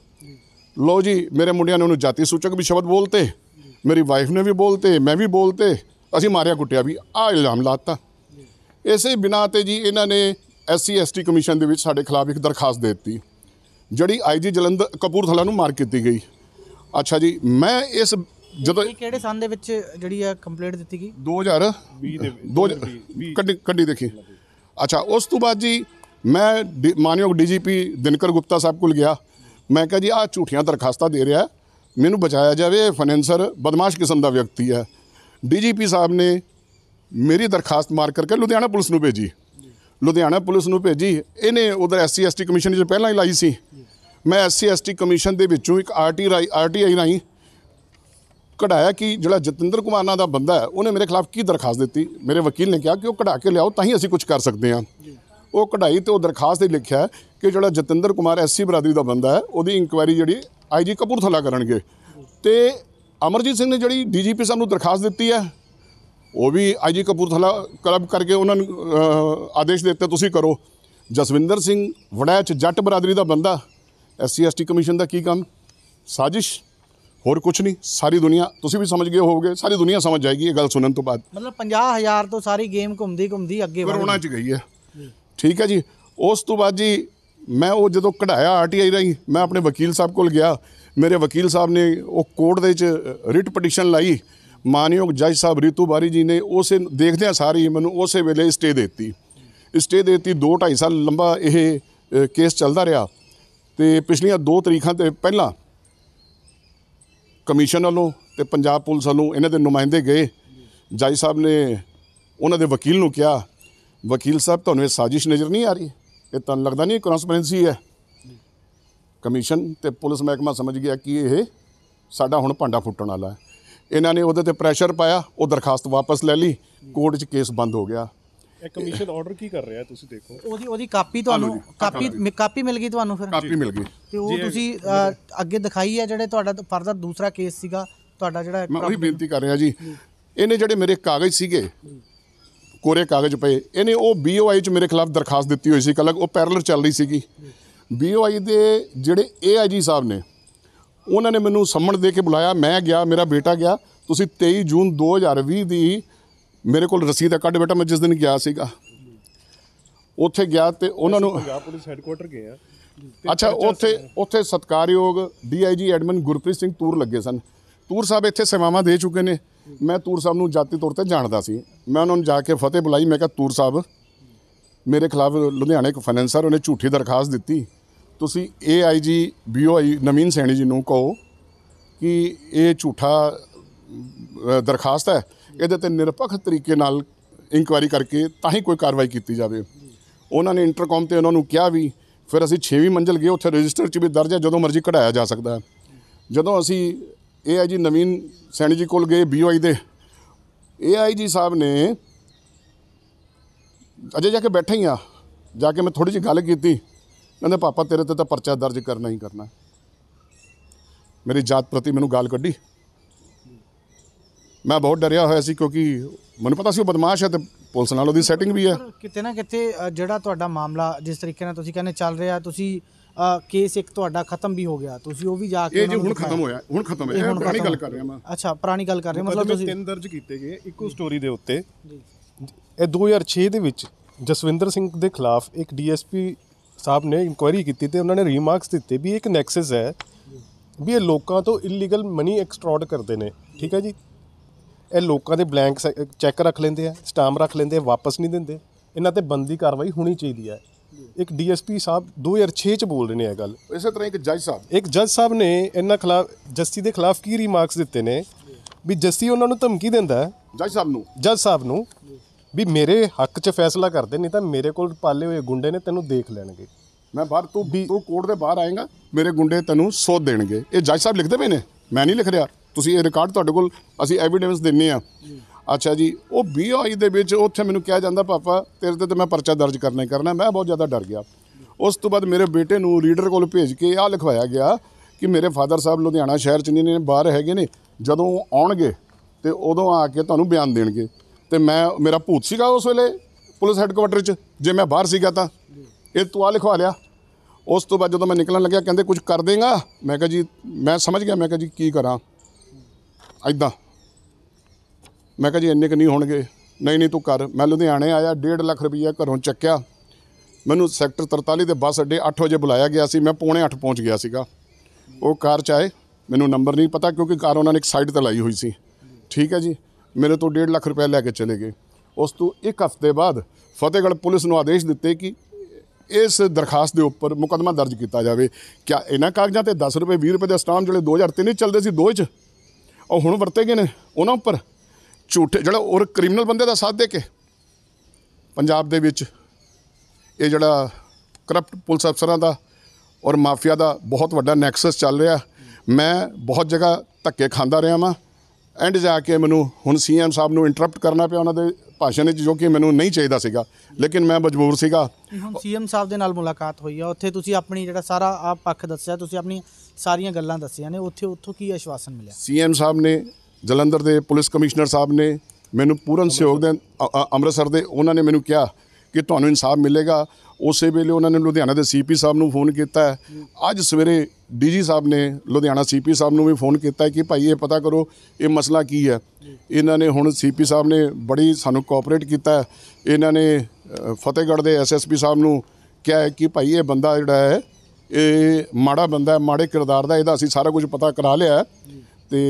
ਲੋ ਜੀ ਮੇਰੇ ਮੁੰਡਿਆਂ ਨੇ ਉਹਨੂੰ ਜਾਤੀ ਸੂਚਕ ਵੀ ਸ਼ਬਦ ਬੋਲਤੇ ਮੇਰੀ ਵਾਈਫ ਨੇ ਵੀ ਬੋਲਤੇ ਮੈਂ ਵੀ ਬੋਲਤੇ ਅਸੀਂ ਮਾਰਿਆ ਕੁੱਟਿਆ ਵੀ ਆ ਇਲਜ਼ਾਮ ਲਾਤਾ ਇਸੇ ਬਿਨਾ ਤੇ ਜੀ ਇਹਨਾਂ ਨੇ ਐਸਸੀ ਐਸਟੀ ਕਮਿਸ਼ਨ ਦੇ ਵਿੱਚ ਸਾਡੇ ਖਿਲਾਫ ਇੱਕ ਦਰਖਾਸਤ ਦੇ ਦਿੱਤੀ ਜਿਹੜੀ ਆਈਜੀ ਜਲੰਧਰ ਕਪੂਰਥਲਾ ਨੂੰ ਮਾਰ ਕੀਤੀ ਗਈ ਅੱਛਾ ਜੀ ਮੈਂ ਇਸ ਜਦੋਂ ਕਿਹੜੇ ਸਾਲ ਦੇ ਵਿੱਚ ਜਿਹੜੀ ਆ ਕੰਪਲੀਟ ਦਿੱਤੀ ਗਈ 2020 ਦੇ 2020 ਕੱਢੀ ਕੱਢੀ ਦੇਖੀ ਅੱਛਾ ਉਸ ਤੋਂ ਬਾਅਦ ਜੀ ਮੈਂ ਮਾਨਯੋਗ ਡੀਜੀਪੀ ਦਿਨਕਰ ਗੁਪਤਾ ਸਾਹਿਬ ਕੋਲ ਗਿਆ ਮੈਂ ਕਿਹਾ ਜੀ ਆ ਝੂਠੀਆਂ ਦਰਖਾਸਤਾਂ ਦੇ ਰਿਹਾ ਮੈਨੂੰ ਬਚਾਇਆ ਜਾਵੇ ਫਾਈਨੈਂਸਰ ਬਦਮਾਸ਼ ਕਿਸਮ ਦਾ ਵਿਅਕਤੀ ਹੈ ਡੀਜੀਪੀ ਸਾਹਿਬ ਨੇ ਮੇਰੀ ਦਰਖਾਸਤ ਮਾਰ ਕਰਕੇ ਲੁਧਿਆਣਾ ਪੁਲਿਸ ਨੂੰ ਭੇਜੀ ਲੁਧਿਆਣਾ ਪੁਲਿਸ ਨੂੰ ਭੇਜੀ ਇਹਨੇ ਉਧਰ ਐਸਸੀ ਐਸਟੀ ਕਮਿਸ਼ਨ ਵਿੱਚ ਪਹਿਲਾਂ ਹੀ ਲਾਈ ਸੀ ਮੈਂ ਐਸਸੀ ਐਸਟੀ ਕਮਿਸ਼ਨ ਦੇ ਵਿੱਚੋਂ ਇੱਕ ਆਰਟੀ ਰਾਈ ਆਰਟੀਆਈ ਰਾਈ ਕਢਾਇਆ ਕਿ ਜਿਹੜਾ ਜਤਿੰਦਰ ਕੁਮਾਰ ਨਾਂ ਦਾ ਬੰਦਾ ਹੈ ਉਹਨੇ ਮੇਰੇ ਖਿਲਾਫ ਕੀ ਦਰਖਾਸਤ ਦਿੱਤੀ ਮੇਰੇ ਵਕੀਲ ਨੇ ਕਿਹਾ ਕਿ ਉਹ ਕਢਾ ਕੇ ਲਿਆਓ ਤਾਂ ਹੀ ਅਸੀਂ ਕੁਝ ਕਰ ਸਕਦੇ ਹਾਂ ਉਹ ਕਢਾਈ ਤੇ ਉਹ ਦਰਖਾਸਤ ਤੇ ਲਿਖਿਆ ਕਿ ਜਿਹੜਾ ਜਤਿੰਦਰ ਕੁਮਾਰ ਐਸਸੀ ਬਰਾਦਰੀ ਦਾ ਬੰਦਾ ਹੈ ਉਹਦੀ ਇਨਕੁਆਇਰੀ ਜਿਹੜੀ ਆਈਜੀ ਕਪੂਰਥਲਾ ਕਰਨਗੇ ਤੇ ਅਮਰਜੀਤ ਸਿੰਘ ਨੇ ਜਿਹੜੀ ਡੀਜੀਪੀ ਸਾਹਿਬ ਨੂੰ ਦਰਖਾਸਤ ਦਿੱਤੀ ਹੈ ਉਹ ਵੀ ਆਈਜੀ ਕਪੂਰਥਲਾ ਕਲਬ ਕਰਕੇ ਉਹਨਾਂ ਨੂੰ ਆਦੇਸ਼ ਦਿੱਤੇ ਤੁਸੀਂ ਕਰੋ ਜਸਵਿੰਦਰ ਸਿੰਘ ਵੜੈਚ ਜੱਟ ਬਰਾਦਰੀ ਦਾ ਬੰਦਾ ਐਸਸੀ ਐਸਟੀ ਕਮਿਸ਼ਨ ਦਾ ਕੀ ਕੰਮ ਸਾਜ਼ਿਸ਼ ਹੋਰ ਕੁਝ ਨਹੀਂ ਸਾਰੀ ਦੁਨੀਆ ਤੁਸੀਂ ਵੀ ਸਮਝ ਗਏ ਹੋਵੋਗੇ ਸਾਰੀ ਦੁਨੀਆ ਸਮਝ ਜਾਏਗੀ ਇਹ ਗੱਲ ਸੁਣਨ ਤੋਂ ਬਾਅਦ ਮਤਲਬ 50000 ਤੋਂ ਸਾਰੀ ਗੇਮ ਘੁੰਮਦੀ ਘੁੰਮਦੀ ਅੱਗੇ ਵਧਣਾ ਚ ਗਈ ਹੈ ਠੀਕ ਹੈ ਜੀ ਉਸ ਤੋਂ ਬਾਅਦ ਜੀ ਮੈਂ ਉਹ ਜਦੋਂ ਕਢਾਇਆ ਆਰਟੀਆਈ ਰਹੀ ਮੈਂ ਆਪਣੇ ਵਕੀਲ ਸਾਹਿਬ ਕੋਲ ਗਿਆ ਮੇਰੇ ਵਕੀਲ ਸਾਹਿਬ ਨੇ ਉਹ ਕੋਰਟ ਦੇ ਵਿੱਚ ਰਿਟ ਪਟੀਸ਼ਨ ਲਾਈ ਮਾਨਯੋਗ ਜੱਜ ਸਾਹਿਬ ਰੀਤੂ ਬਾਰੀ ਜੀ ਨੇ ਉਸੇ ਦੇਖਦਿਆਂ ਸਾਰੀ ਮੈਨੂੰ ਉਸੇ ਵੇਲੇ ਸਟੇ ਦਿੱਤੀ ਸਟੇ ਦਿੱਤੀ 2 2.5 ਸਾਲ ਲੰਬਾ ਇਹ ਕੇਸ ਚੱਲਦਾ ਰਿਹਾ ਤੇ ਪਿਛਲੀਆਂ 2 ਤਰੀਕਾਂ ਤੇ ਪਹਿਲਾਂ ਕਮਿਸ਼ਨ ਵੱਲੋਂ ਤੇ ਪੰਜਾਬ ਪੁਲਿਸ ਵੱਲੋਂ ਇਹਨਾਂ ਦੇ ਨੁਮਾਇੰਦੇ ਗਏ ਜੱਜ ਸਾਹਿਬ ਨੇ ਉਹਨਾਂ ਦੇ ਵਕੀਲ ਨੂੰ ਕਿਹਾ ਵਕੀਲ ਸਾਹਿਬ ਤੁਹਾਨੂੰ ਇਹ ਸਾਜ਼ਿਸ਼ ਨਜ਼ਰ ਨਹੀਂ ਆ ਰਹੀ ਇਹ ਤਾਂ ਲੱਗਦਾ ਨਹੀਂ ਕਨਸਪਰੈਂਸੀ ਹੈ ਕਮਿਸ਼ਨ ਤੇ ਪੁਲਿਸ ਮਹਿਕਮਾ ਸਮਝ ਗਿਆ ਕਿ ਇਹ ਸਾਡਾ ਹੁਣ ਭਾਂਡਾ ਫੁੱਟਣ ਵਾਲਾ ਹੈ ਇਹਨਾਂ ਨੇ ਉਹਦੇ ਤੇ ਪ੍ਰੈਸ਼ਰ ਪਾਇਆ ਉਹ ਦਰਖਾਸਤ ਵਾਪਸ ਲੈ ਲਈ ਕੋਰਟ 'ਚ ਕੇਸ ਬੰਦ ਹੋ ਗਿਆ ਇਹ ਕਮਿਸ਼ਨ ਆਰਡਰ ਕੀ ਕਰ ਰਿਹਾ ਤੁਸੀਂ ਦੇਖੋ ਉਹਦੀ ਉਹਦੀ ਕਾਪੀ ਤੁਹਾਨੂੰ ਕਾਪੀ ਕਾਪੀ ਮਿਲ ਗਈ ਤੁਹਾਨੂੰ ਫਿਰ ਕਾਪੀ ਮਿਲ ਗਈ ਤੇ ਉਹ ਤੁਸੀਂ ਅੱਗੇ ਦਿਖਾਈ ਹੈ ਜਿਹੜੇ ਤੁਹਾਡਾ ਫਰਦਰ ਦੂਸਰਾ ਕੇਸ ਸੀਗਾ ਤੁਹਾਡਾ ਜਿਹੜਾ ਮੈਂ ਉਹੀ ਬੇਨਤੀ ਕਰ ਰਿਹਾ ਜੀ ਇਹਨੇ ਜਿਹੜੇ ਮੇਰੇ ਕਾਗਜ਼ ਸੀਗੇ ਕੋਰੇ ਕਾਗਜ਼ ਪਏ ਇਹਨੇ ਉਹ ਬੀਓਆਈ ਚ ਮੇਰੇ ਖਿਲਾਫ ਦਰਖਾਸਤ ਦਿੱਤੀ ਹੋਈ ਸੀ ਕਲਕ ਉਹ ਪੈਰਲਰ ਚੱਲ ਰਹੀ ਸੀਗੀ ਬੀਓਆਈ ਦੇ ਜਿਹੜੇ ਏਆਈਜੀ ਸਾਹਿਬ ਨੇ ਉਹਨਾਂ ਨੇ ਮੈਨੂੰ ਸੰਮਣ ਦੇ ਕੇ ਬੁਲਾਇਆ ਮੈਂ ਗਿਆ ਮੇਰਾ ਬੇਟਾ ਗਿਆ ਤੁਸੀਂ 23 ਜੂਨ 2020 ਦੀ ਮੇਰੇ ਕੋਲ ਰਸੀਦ ਹੈ ਕੱਢ ਬੇਟਾ ਮੈਂ ਜਿਸ ਦਿਨ ਗਿਆ ਸੀਗਾ ਉੱਥੇ ਗਿਆ ਤੇ ਉਹਨਾਂ ਨੂੰ ਪੰਜਾਬ ਪੁਲਿਸ ਹੈੱਡਕੁਆਟਰ ਗਏ ਆ ਅੱਛਾ ਉੱਥੇ ਉੱਥੇ ਸਤਕਾਰਯੋਗ ਡੀਆਈਜੀ ਐਡਮਨ ਗੁਰਪ੍ਰੀਤ ਸਿੰਘ ਤੂਰ ਲੱਗੇ ਸਨ ਤੂਰ ਸਾਹਿਬ ਇੱਥੇ ਸੇਵਾਵਾਂ ਦੇ ਚੁੱਕੇ ਨੇ ਮੈਂ ਤੂਰ ਸਾਹਿਬ ਨੂੰ ਜਾਤੀ ਤੌਰ ਤੇ ਜਾਣਦਾ ਸੀ ਮੈਂ ਉਹਨਾਂ ਨੂੰ ਜਾ ਕੇ ਫਤਿਹ ਬੁਲਾਈ ਮੈਂ ਕਿਹਾ ਤੂਰ ਸਾਹਿਬ ਮੇਰੇ ਖਿਲਾਫ ਲੁਧਿਆਣੇ ਕੋ ਫਾਈਨੈਂਸਰ ਉਹਨੇ ਝੂਠੀ ਦਰਖਾਸਤ ਦਿੱਤੀ ਤੁਸੀਂ ਏਆਈਜੀ ਬੀਓਆਈ ਨਵੀਨ ਸੈਣੀ ਜੀ ਨੂੰ ਕਹੋ ਕਿ ਇਹ ਝੂਠਾ ਦਰਖਾਸਤ ਹੈ ਇਹਦੇ ਤੇ ਨਿਰਪੱਖ ਤਰੀਕੇ ਨਾਲ ਇਨਕੁਆਇਰੀ ਕਰਕੇ ਤਾਂ ਹੀ ਕੋਈ ਕਾਰਵਾਈ ਕੀਤੀ ਜਾਵੇ ਉਹਨਾਂ ਨੇ ਇੰਟਰਕਮ ਤੇ ਉਹਨਾਂ ਨੂੰ ਕਿਹਾ ਵੀ ਫਿਰ ਅਸੀਂ 6ਵੀਂ ਮੰਜ਼ਲ ਗਏ ਉੱਥੇ ਰਜਿਸਟਰ 'ਚ ਵੀ ਦਰਜ ਹੈ ਜਦੋਂ ਮਰਜ਼ੀ ਕਢਾਇਆ ਜਾ ਸਕਦਾ ਜਦੋਂ ਅਸੀਂ ਇਹ ਆ ਜੀ ਨਵੀਨ ਸੈਣੀ ਜੀ ਕੋਲ ਗਏ ਬੀਓਆਈ ਦੇ ਆਈ ਜੀ ਸਾਹਿਬ ਨੇ ਅਜੇ ਜਾ ਕੇ ਬੈਠੇ ਹੀ ਆ ਜਾ ਕੇ ਮੈਂ ਥੋੜੀ ਜਿਹੀ ਗੱਲ ਕੀਤੀ ਕਹਿੰਦੇ ਪਾਪਾ ਤੇਰੇ ਤੇ ਤਾਂ ਪਰਚਾ ਦਰਜ ਕਰਨਾ ਹੀ ਕਰਨਾ ਮੇਰੀ ਜਾਤ ਪ੍ਰਤੀ ਮੈਨੂੰ ਗਾਲ ਕੱਢੀ ਮੈਂ ਬਹੁਤ ਡਰਿਆ ਹੋਇਆ ਸੀ ਕਿਉਂਕਿ ਮੈਨੂੰ ਪਤਾ ਸੀ ਉਹ ਬਦਮਾਸ਼ ਹੈ ਤੇ ਪੁਲਿਸ ਨਾਲ ਉਹਦੀ ਸੈਟਿੰਗ ਵੀ ਹੈ ਕਿਤੇ ਨਾ ਕਿਤੇ ਜਿਹੜਾ ਤੁਹਾਡਾ ਮਾਮਲਾ ਜਿਸ ਤਰੀਕੇ ਨਾਲ ਤੁਸੀਂ ਕਹਿੰਦੇ ਚੱਲ ਰਿਹਾ ਤੁਸੀਂ ਕੇਸ ਇੱਕ ਤੁਹਾਡਾ ਖਤਮ ਵੀ ਹੋ ਗਿਆ ਤੁਸੀਂ ਉਹ ਵੀ ਜਾ ਕੇ ਇਹ ਜੀ ਹੁਣ ਖਤਮ ਹੋਇਆ ਹੁਣ ਖਤਮ ਹੈ ਹੁਣ ਇਹ ਪੁਰਾਣੀ ਗੱਲ ਕਰ ਰਿਹਾ ਮੈਂ ਅੱਛਾ ਪੁਰਾਣੀ ਗੱਲ ਕਰ ਰਹੇ ਹੋ, ਮਤਲਬ ਤੁਸੀਂ ਤਿੰਨ ਦਰਜ ਕੀਤੇ ਗਏ ਇੱਕੋ ਸਟੋਰੀ ਦੇ ਉੱਤੇ ਜੀ ਇਹ 2006 ਦੇ ਵਿੱਚ ਜਸਵਿੰਦਰ ਸਿੰਘ ਦੇ ਖਿਲਾਫ ਇੱਕ ਡੀਐਸਪੀ ਸਾਹਿਬ ਨੇ ਇਨਕੁਆਇਰੀ ਕੀਤੀ ਤੇ ਉਹਨਾਂ ਨੇ ਰੀਮਾਰਕਸ ਦਿੱਤੇ ਵੀ ਇੱਕ ਨੈਕਸਸ ਹੈ ਵੀ ਇਹ ਲੋਕਾਂ ਤੋਂ ਇਲੀਗਲ ਮਨੀ ਐਕਸਟ੍ਰੈਕਟ ਕਰਦੇ ਨੇ ਠੀਕ ਹੈ ਜੀ ਇਹ ਲੋਕਾਂ ਦੇ ਬਲੈਂਕ ਚੈੱਕ ਰੱਖ ਲੈਂਦੇ ਆ ਸਟਾਮ ਰੱਖ ਲੈਂਦੇ ਆ ਵਾਪਸ ਨਹੀਂ ਦਿੰਦੇ ਇਹਨਾਂ ਤੇ ਬੰਦੀ ਕਾਰਵਾਈ ਹੋਣੀ ਚਾਹੀਦੀ ਹੈ ਇੱਕ ਡੀਐਸਪੀ ਸਾਹਿਬ 2006 ਚ ਬੋਲ ਰਹੇ ਨੇ ਇਹ ਗੱਲ ਇਸੇ ਤਰ੍ਹਾਂ ਇੱਕ ਜੱਜ ਸਾਹਿਬ ਇੱਕ ਜੱਜ ਸਾਹਿਬ ਨੇ ਇਹਨਾਂ ਖਿਲਾਫ ਜਸਤੀ ਦੇ ਖਿਲਾਫ ਕੀ ਰਿਮਾਰਕਸ ਦਿੱਤੇ ਨੇ ਵੀ ਜਸਤੀ ਉਹਨਾਂ ਨੂੰ ਧਮਕੀ ਦਿੰਦਾ ਹੈ ਜੱਜ ਸਾਹਿਬ ਨੂੰ ਜੱਜ ਸਾਹਿਬ ਨੂੰ ਵੀ ਮੇਰੇ ਹੱਕ 'ਚ ਫੈਸਲਾ ਕਰਦੇ ਨਹੀਂ ਤਾਂ ਮੇਰੇ ਕੋਲ ਪਾਲੇ ਹੋਏ ਗੁੰਡੇ ਨੇ ਤੈਨੂੰ ਦੇਖ ਲੈਣਗੇ ਮੈਂ ਬਾਹਰ ਤੂੰ ਤੂੰ ਕੋਰਟ ਦੇ ਬਾਹਰ ਆਏਗਾ ਮੇਰੇ ਗੁੰਡੇ ਤੈਨੂੰ ਸੋਧ ਦੇਣਗੇ ਇਹ ਜੱਜ ਸਾਹਿਬ ਲਿਖਦੇ ਪਏ ਨੇ ਮੈਂ ਨਹੀਂ ਲਿਖ ਰਿਹਾ ਤੁਸੀਂ ਇਹ ਰਿਕਾਰਡ ਤੁਹਾਡੇ ਕੋਲ ਅਸੀਂ ਐਵੀਡੈਂਸ ਦਿੰਨੇ ਆ ਅੱਛਾ ਜੀ ਉਹ ਬੀਆਈ ਦੇ ਵਿੱਚ ਉੱਥੇ ਮੈਨੂੰ ਕਿਹਾ ਜਾਂਦਾ ਪਾਪਾ ਤੇਰੇ ਤੇ ਤੇ ਮੈਂ ਪਰਚਾ ਦਰਜ ਕਰਨਾ ਹੀ ਕਰਨਾ ਮੈਂ ਬਹੁਤ ਜ਼ਿਆਦਾ ਡਰ ਗਿਆ ਉਸ ਤੋਂ ਬਾਅਦ ਮੇਰੇ ਬੇਟੇ ਨੂੰ ਰੀਡਰ ਕੋਲ ਭੇਜ ਕੇ ਆ ਲਿਖਵਾਇਆ ਗਿਆ ਕਿ ਮੇਰੇ ਫਾਦਰ ਸਾਹਿਬ ਲੁਧਿਆਣਾ ਸ਼ਹਿਰ ਚ ਨਹੀਂ ਨੇ ਬਾਹਰ ਹੈਗੇ ਨੇ ਜਦੋਂ ਆਉਣਗੇ ਤੇ ਉਦੋਂ ਆ ਕੇ ਤੁਹਾਨੂੰ ਬਿਆਨ ਦੇਣਗੇ ਤੇ ਮੈਂ ਮੇਰਾ ਭੂਤ ਸੀਗਾ ਉਸ ਵੇਲੇ ਪੁਲਿਸ ਹੈੱਡਕੁਆਟਰ 'ਚ ਜੇ ਮੈਂ ਬਾਹਰ ਸੀਗਾ ਤਾਂ ਇਹ ਆ ਲਿਖਵਾ ਲਿਆ ਉਸ ਤੋਂ ਬਾਅਦ ਜਦੋਂ ਮੈਂ ਨਿਕਲਣ ਲੱਗਿਆ ਕਹਿੰਦੇ ਕੁਝ ਕਰ ਦੇਗਾ ਮੈਂ ਕਿਹਾ ਜੀ ਮੈਂ ਸਮਝ ਗਿਆ ਮੈਂ ਕਿਹਾ ਜੀ ਕੀ ਕਰਾਂ ਐਦਾਂ ਮੈਂ ਕਿਹਾ ਜੀ ਇੰਨੇ ਕ ਨਹੀਂ ਹੋਣਗੇ ਨਹੀਂ ਨਹੀਂ ਤੂੰ ਕਰ ਮੈਂ ਲੁਧਿਆਣੇ ਆਇਆ 1.5 ਲੱਖ ਰੁਪਈਆ ਘਰੋਂ ਚੱਕਿਆ ਮੈਨੂੰ ਸੈਕਟਰ 43 ਦੇ ਬੱਸ ਅੱਡੇ 8 ਵਜੇ ਬੁਲਾਇਆ ਗਿਆ ਸੀ ਮੈਂ ਪੌਣੇ 8 ਪਹੁੰਚ ਗਿਆ ਸੀਗਾ ਉਹ ਕਾਰ ਚ ਆਏ ਮੈਨੂੰ ਨੰਬਰ ਨਹੀਂ ਪਤਾ ਕਿਉਂਕਿ ਕਾਰ ਉਹਨਾਂ ਨੇ ਇੱਕ ਸਾਈਡ ਤੇ ਲਾਈ ਹੋਈ ਸੀ ਠੀਕ ਹੈ ਜੀ ਮੇਰੇ ਤੋਂ 1.5 ਲੱਖ ਰੁਪਏ ਲੈ ਕੇ ਚਲੇ ਗਏ ਉਸ ਤੋਂ ਇੱਕ ਹਫ਼ਤੇ ਬਾਅਦ ਫਤਿਹਗੜ੍ਹ ਪੁਲਿਸ ਨੂੰ ਆਦੇਸ਼ ਦਿੱਤੇ ਕਿ ਇਸ ਦਰਖਾਸਤ ਦੇ ਉੱਪਰ ਮੁਕਦਮਾ ਦਰਜ ਕੀਤਾ ਜਾਵੇ ਕਿਆ ਇਹਨਾਂ ਕਾਗਜ਼ਾਂ ਤੇ 10 ਰੁਪਏ 20 ਰੁਪਏ ਦੇ ਸਟਾਮ ਜਿਹੜੇ 2003 ਚੱਲਦੇ ਸੀ ਦੋ ਚ ਉਹ ਹੁਣ ਵਰਤੇ ਗਏ ਨੇ ਉਹਨਾਂ ਉੱਪਰ ਝੂਠੇ ਜਿਹੜਾ ਔਰ ਕ੍ਰਿਮੀਨਲ ਬੰਦੇ ਦਾ ਸਾਥ ਦੇ ਕੇ ਪੰਜਾਬ ਦੇ ਵਿੱਚ ਇਹ ਜਿਹੜਾ ਕਰਪਟ ਪੁਲਿਸ ਅਫਸਰਾਂ ਦਾ ਔਰ ਮਾਫੀਆ ਦਾ ਬਹੁਤ ਵੱਡਾ ਨੈਕਸਸ ਚੱਲ ਰਿਹਾ ਮੈਂ ਬਹੁਤ ਜਗ੍ਹਾ ਧੱਕੇ ਖਾਂਦਾ ਰਿਹਾ ਵਾਂ ਐਂਡ ਜਾ ਕੇ ਮੈਨੂੰ ਹੁਣ ਸੀਐਮ ਸਾਹਿਬ ਨੂੰ ਇੰਟਰਰਪਟ ਕਰਨਾ ਪਿਆ ਉਹਨਾਂ ਦੇ ਭਾਸ਼ਣ ਵਿੱਚ ਜੋ ਕਿ ਮੈਨੂੰ ਨਹੀਂ ਚਾਹੀਦਾ ਸੀਗਾ ਲੇਕਿਨ ਮੈਂ ਮਜਬੂਰ ਸੀਗਾ ਹੁਣ ਸੀਐਮ ਸਾਹਿਬ ਦੇ ਨਾਲ ਮੁਲਾਕਾਤ ਹੋਈ ਆ ਉੱਥੇ ਤੁਸੀਂ ਆਪਣੀ ਜਿਹੜਾ ਸਾਰਾ ਆਪ ਪੱਖ ਦੱਸਿਆ ਤੁਸੀਂ ਆਪਣੀ ਸਾਰੀਆਂ ਗੱਲਾਂ ਦੱਸੀਆਂ ਨੇ ਉੱਥੇ ਉੱਥੋਂ ਕੀ ਆਸ਼ਵਾਸਨ ਮਿਲਿਆ ਸੀਐਮ ਸਾਹਿਬ ਨੇ ਜਲੰਧਰ ਦੇ ਪੁਲਿਸ ਕਮਿਸ਼ਨਰ ਸਾਹਿਬ ਨੇ ਮੈਨੂੰ ਪੂਰਨ ਸਹਿਯੋਗ ਦੇ ਅੰਮ੍ਰਿਤਸਰ ਦੇ ਉਹਨਾਂ ਨੇ ਮੈਨੂੰ ਕਿਹਾ ਕਿ ਤੁਹਾਨੂੰ ਇਨਸਾਫ ਮਿਲੇਗਾ ਉਸੇ ਵੇਲੇ ਉਹਨਾਂ ਨੇ ਲੁਧਿਆਣਾ ਦੇ ਸੀਪੀ ਸਾਹਿਬ ਨੂੰ ਫੋਨ ਕੀਤਾ ਅੱਜ ਸਵੇਰੇ ਡੀਜੀ ਸਾਹਿਬ ਨੇ ਲੁਧਿਆਣਾ ਸੀਪੀ ਸਾਹਿਬ ਨੂੰ ਵੀ ਫੋਨ ਕੀਤਾ ਕਿ ਭਾਈ ਇਹ ਪਤਾ ਕਰੋ ਇਹ ਮਸਲਾ ਕੀ ਹੈ ਇਹਨਾਂ ਨੇ ਹੁਣ ਸੀਪੀ ਸਾਹਿਬ ਨੇ ਬੜੀ ਸਾਨੂੰ ਕੋਆਪਰੇਟ ਕੀਤਾ ਇਹਨਾਂ ਨੇ ਫਤਿਹਗੜ੍ਹ ਦੇ ਐਸਐਸਪੀ ਸਾਹਿਬ ਨੂੰ ਕਿਹਾ ਕਿ ਭਾਈ ਇਹ ਬੰਦਾ ਜਿਹੜਾ ਹੈ ਇਹ ਮਾੜਾ ਬੰਦਾ ਹੈ ਮਾੜੇ ਕਿਰਦਾਰ ਦਾ ਇਹਦਾ ਅਸੀਂ ਸਾਰਾ ਕੁਝ ਪਤਾ ਕਰਾ ਲਿਆ ਤੇ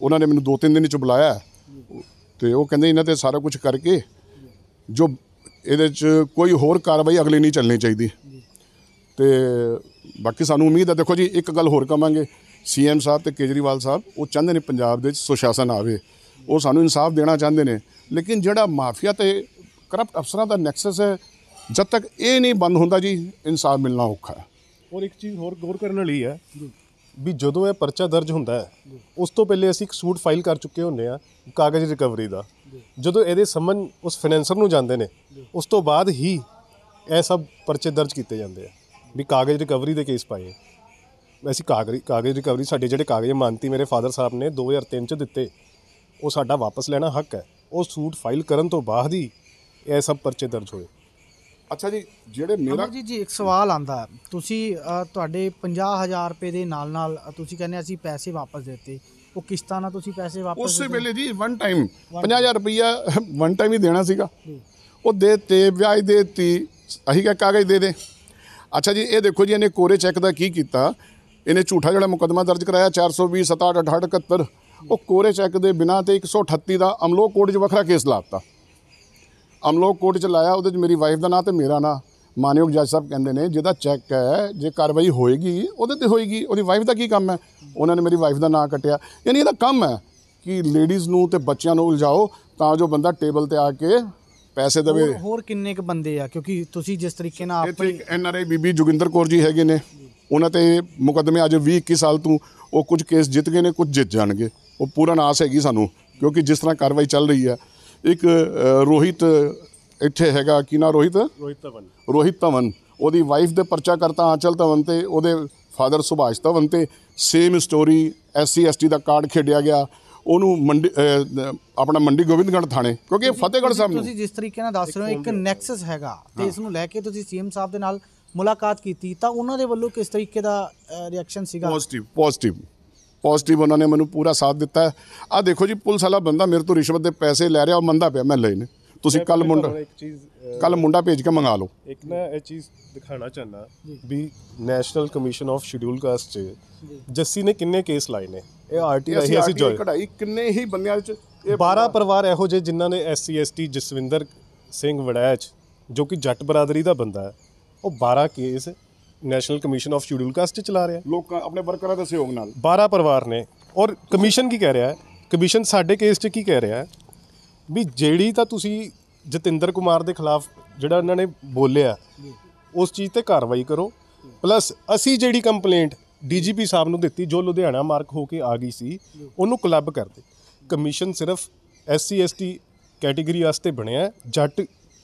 ਉਹਨਾਂ ਨੇ ਮੈਨੂੰ ਦੋ ਤਿੰਨ ਦਿਨ ਚ ਬੁਲਾਇਆ ਤੇ ਉਹ ਕਹਿੰਦੇ ਇਹਨਾਂ ਤੇ ਸਾਰਾ ਕੁਝ ਕਰਕੇ ਜੋ ਇਹਦੇ ਚ ਕੋਈ ਹੋਰ ਕਾਰਵਾਈ ਅਗਲੀ ਨਹੀਂ ਚੱਲਣੀ ਚਾਹੀਦੀ ਤੇ ਬਾਕੀ ਸਾਨੂੰ ਉਮੀਦ ਹੈ ਦੇਖੋ ਜੀ ਇੱਕ ਗੱਲ ਹੋਰ ਕਵਾਂਗੇ ਸੀਐਮ ਸਾਹਿਬ ਤੇ ਕੇਜਰੀਵਾਲ ਸਾਹਿਬ ਉਹ ਚਾਹੁੰਦੇ ਨੇ ਪੰਜਾਬ ਦੇ ਵਿੱਚ ਸੁਸ਼ਾਸਨ ਆਵੇ ਉਹ ਸਾਨੂੰ ਇਨਸਾਫ ਦੇਣਾ ਚਾਹੁੰਦੇ ਨੇ ਲੇਕਿਨ ਜਿਹੜਾ ਮਾਫੀਆ ਤੇ ਕਰਪਟ ਅਫਸਰਾਂ ਦਾ ਨੈਕਸਸ ਹੈ ਜਦ ਤੱਕ ਇਹ ਨਹੀਂ ਬੰਦ ਹੁੰਦਾ ਜੀ ਇਨਸਾਫ ਮਿਲਣਾ ਔਖਾ ਹੈ ਔਰ ਇੱਕ ਚੀਜ਼ ਹੋਰ ਗੌਰ ਕਰਨ ਵਾਲੀ ਹੈ ਵੀ ਜਦੋਂ ਇਹ ਪਰਚਾ ਦਰਜ ਹੁੰਦਾ ਉਸ ਤੋਂ ਪਹਿਲੇ ਅਸੀਂ ਇੱਕ ਸੂਟ ਫਾਈਲ ਕਰ ਚੁੱਕੇ ਹੁੰਦੇ ਆ ਕਾਗਜ਼ ਰਿਕਵਰੀ ਦਾ ਜਦੋਂ ਇਹਦੇ ਸੰਬੰਧ ਉਸ ਫਾਈਨੈਂਸਰ ਨੂੰ ਜਾਂਦੇ ਨੇ ਉਸ ਤੋਂ ਬਾਅਦ ਹੀ ਇਹ ਸਭ ਪਰਚੇ ਦਰਜ ਕੀਤੇ ਜਾਂਦੇ ਆ ਵੀ ਕਾਗਜ਼ ਰਿਕਵਰੀ ਦੇ ਕੇਸ ਪਾਏ ਅਸੀਂ ਕਾਗਜ਼ ਕਾਗਜ਼ ਰਿਕਵਰੀ ਸਾਡੇ ਜਿਹੜੇ ਕਾਗਜ਼ ਮਾਨਤੀ ਮੇਰੇ ਫਾਦਰ ਸਾਹਿਬ ਨੇ 2003 ਚ ਦਿੱਤੇ ਉਹ ਸਾਡਾ ਵਾਪਸ ਲੈਣਾ ਹੱਕ ਹੈ ਉਹ ਸੂਟ ਫਾਈਲ ਕਰਨ ਤੋਂ ਬਾਅਦ ਹੀ ਇਹ ਸਭ ਪਰਚੇ ਦਰਜ ਹੋਏ ਅੱਛਾ ਜੀ ਜਿਹੜੇ ਮੇਰਾ ਜੀ ਜੀ ਇੱਕ ਸਵਾਲ ਆਂਦਾ ਤੁਸੀਂ ਤੁਹਾਡੇ 50000 ਰੁਪਏ ਦੇ ਨਾਲ ਨਾਲ ਤੁਸੀਂ ਕਹਿੰਦੇ ਅਸੀਂ ਪੈਸੇ ਵਾਪਸ ਦਿੱਤੇ ਉਹ ਕਿਸ਼ਤਾਂ ਨਾਲ ਤੁਸੀਂ ਪੈਸੇ ਵਾਪਸ ਉਸੇ ਵੇਲੇ ਜੀ ਵਨ ਟਾਈਮ 50000 ਰੁਪਇਆ ਵਨ ਟਾਈਮ ਹੀ ਦੇਣਾ ਸੀਗਾ ਉਹ ਦੇ ਤੇ ਵਿਆਜ ਦੇ ਤੀ ਅਹੀ ਕਾਗਜ਼ ਦੇ ਦੇ ਅੱਛਾ ਜੀ ਇਹ ਦੇਖੋ ਜੀ ਇਹਨੇ ਕੋਰੇ ਚੈੱਕ ਦਾ ਕੀ ਕੀਤਾ ਇਹਨੇ ਝੂਠਾ ਜਿਹੜਾ ਮੁਕਦਮਾ ਦਰਜ ਕਰਾਇਆ 420 67 ਉਹ ਕੋਰੇ ਚੈੱਕ ਦੇ ਬਿਨਾ ਤੇ 138 ਦਾ ਅਮਲੋ ਕੋਡ 'ਚ ਵੱਖਰਾ ਕੇਸ ਲਾਤਾ ਅਮਲੋਕ ਕੋਰਟ ਚ ਲਾਇਆ ਉਹਦੇ ਚ ਮੇਰੀ ਵਾਈਫ ਦਾ ਨਾਂ ਤੇ ਮੇਰਾ ਨਾਂ ਮਾਨਯੋਗ ਜੱਜ ਸਾਹਿਬ ਕਹਿੰਦੇ ਨੇ ਜਿਹਦਾ ਚੈੱਕ ਹੈ ਜੇ ਕਾਰਵਾਈ ਹੋਏਗੀ ਉਹਦੇ ਤੇ ਹੋਏਗੀ ਉਹਦੀ ਵਾਈਫ ਦਾ ਕੀ ਕੰਮ ਹੈ ਉਹਨਾਂ ਨੇ ਮੇਰੀ ਵਾਈਫ ਦਾ ਨਾਂ ਕੱਟਿਆ ਯਾਨੀ ਇਹਦਾ ਕੰਮ ਹੈ ਕਿ ਲੇਡੀਜ਼ ਨੂੰ ਤੇ ਬੱਚਿਆਂ ਨੂੰ ਉਲਝਾਓ ਤਾਂ ਜੋ ਬੰਦਾ ਟੇਬਲ ਤੇ ਆ ਕੇ ਪੈਸੇ ਦੇਵੇ ਹੋਰ ਕਿੰਨੇ ਕ ਬੰਦੇ ਆ ਕਿਉਂਕਿ ਤੁਸੀਂ ਜਿਸ ਤਰੀਕੇ ਨਾਲ ਇੱਥੇ ਇੱਕ ਐਨਆਰਆਈ ਬੀਬੀ ਜੋਗਿੰਦਰ ਕੌਰ ਜੀ ਹੈਗੇ ਨੇ ਉਹਨਾਂ ਤੇ ਮੁਕਦਮੇ ਅਜ 20 21 ਸਾਲ ਤੋਂ ਉਹ ਕੁਝ ਕੇਸ ਜਿੱਤ ਗਏ ਨੇ ਕੁਝ ਜਿੱਤ ਜਾਣਗੇ ਉਹ ਪੂਰਨ ਆਸ ਹੈਗੀ ਸਾਨੂੰ ਕਿਉਂਕਿ ਜਿਸ ਤਰ੍ਹਾਂ ਕਾਰਵਾਈ ਚੱਲ ਰਹੀ ਹੈ ਇੱਕ ਰੋਹਿਤ ਇੱਥੇ ਹੈਗਾ ਕੀ ਨਾ ਰੋਹਿਤ ਰੋਹਿਤ ਧਵਨ ਰੋਹਿਤ ਧਵਨ ਉਹਦੀ ਵਾਈਫ ਦੇ ਪਰਚਾ ਕਰਤਾ ਆਂਚਲ ਧਵਨ ਤੇ ਉਹਦੇ ਫਾਦਰ ਸੁਭਾਸ਼ ਧਵਨ ਤੇ ਸੇਮ ਸਟੋਰੀ ਐਸਸੀ ਐਸਟੀ ਦਾ ਕਾਰਡ ਖੇਡਿਆ ਗਿਆ ਉਹਨੂੰ ਮੰਡੀ ਆਪਣਾ ਮੰਡੀ ਗੋਬਿੰਦਗੜ ਥਾਣੇ ਕਿਉਂਕਿ ਫਤਿਹਗੜ ਸਾਹਿਬ ਨੂੰ ਤੁਸੀਂ ਜਿਸ ਤਰੀਕੇ ਨਾਲ ਦੱਸ ਰਹੇ ਹੋ ਇੱਕ ਨੈਕਸਸ ਹੈਗਾ ਤੇ ਇਸ ਨੂੰ ਲੈ ਕੇ ਤੁਸੀਂ ਸੀਐਮ ਸਾਹਿਬ ਦੇ ਨਾਲ ਮੁਲਾਕਾਤ ਕੀਤੀ ਤਾਂ ਉਹਨਾਂ ਦੇ ਵੱਲੋਂ ਕਿਸ ਤਰੀਕੇ ਦਾ ਰਿਐਕਸ਼ਨ ਸੀਗਾ ਪੋਜ਼ਿਟਿਵ ਪੋਜ਼ਿਟਿਵ ਪੋਜ਼ਿਟਿਵ ਉਹਨਾਂ ਨੇ ਮੈਨੂੰ ਪੂਰਾ ਸਾਥ ਦਿੱਤਾ ਆ ਦੇਖੋ ਜੀ ਪੁਲਿਸ ਵਾਲਾ ਬੰਦਾ ਮੇਰੇ ਤੋਂ ਰਿਸ਼ਵਤ ਦੇ ਪੈਸੇ ਲੈ ਰਿਹਾ ਉਹ ਮੰਦਾ ਪਿਆ ਮੈਂ ਲੈ ਨੇ ਤੁਸੀਂ ਕੱਲ ਮੁੰਡਾ ਕੱਲ ਮੁੰਡਾ ਭੇਜ ਕੇ ਮੰਗਾ ਲਓ ਇੱਕ ਨਾ ਇਹ ਚੀਜ਼ ਦਿਖਾਣਾ ਚਾਹਨਾ ਵੀ national commission of schedule caste Jassi ਨੇ ਕਿੰਨੇ ਕੇਸ ਲਾਏ ਨੇ ਇਹ ਆਰਟੀ ਰਾਹੀਂ ਅਸੀਂ ਜੋ ਕਢਾਈ ਕਿੰਨੇ ਹੀ ਬੰਦਿਆਂ ਵਿੱਚ 12 ਪਰਿਵਾਰ ਇਹੋ ਜਿਹੇ ਜਿਨ੍ਹਾਂ ਨੇ ਐਸਸੀ ਐਸਟੀ ਜਸਵਿੰਦਰ ਸਿੰਘ ਵੜੈਚ ਜੋ ਕਿ ਜੱਟ ਬਰਾਦਰੀ ਦਾ ਬੰਦਾ ਹੈ ਉਹ 12 case national commission of schedule caste ਚਲਾ ਰਿਹਾ ਲੋਕਾਂ ਆਪਣੇ ਵਰਕਰਾਂ ਦੇ ਸਹਿਯੋਗ ਨਾਲ 12 ਪਰਿਵਾਰ ਨੇ ਔਰ ਕਮਿਸ਼ਨ ਕੀ ਕਹਿ ਰਿਹਾ ਹੈ ਕਮਿਸ਼ਨ ਸਾਡੇ ਕੇਸ 'ਚ ਕੀ ਕਹਿ ਰਿਹਾ ਹੈ ਵੀ ਜਿਹੜੀ ਤਾਂ ਤੁਸੀਂ ਜਤਿੰਦਰ ਕੁਮਾਰ ਦੇ ਖਿਲਾਫ ਜਿਹੜਾ ਉਹਨਾਂ ਨੇ ਬੋਲਿਆ ਉਸ ਚੀਜ਼ ਤੇ ਕਾਰਵਾਈ ਕਰੋ ਪਲੱਸ ਅਸੀਂ ਜਿਹੜੀ ਕੰਪਲੇਂਟ ਡੀਜੀਪੀ ਸਾਹਿਬ ਨੂੰ ਦਿੱਤੀ ਜੋ ਲੁਧਿਆਣਾ ਮਾਰਕ ਹੋ ਕੇ ਆ ਗਈ ਸੀ ਉਹਨੂੰ ਕਲੱਬ ਕਰਦੇ ਕਮਿਸ਼ਨ ਸਿਰਫ ਐਸਸੀ ਐਸਟੀ ਕੈਟਾਗਰੀ ਵਾਸਤੇ ਬਣਿਆ ਜੱਟ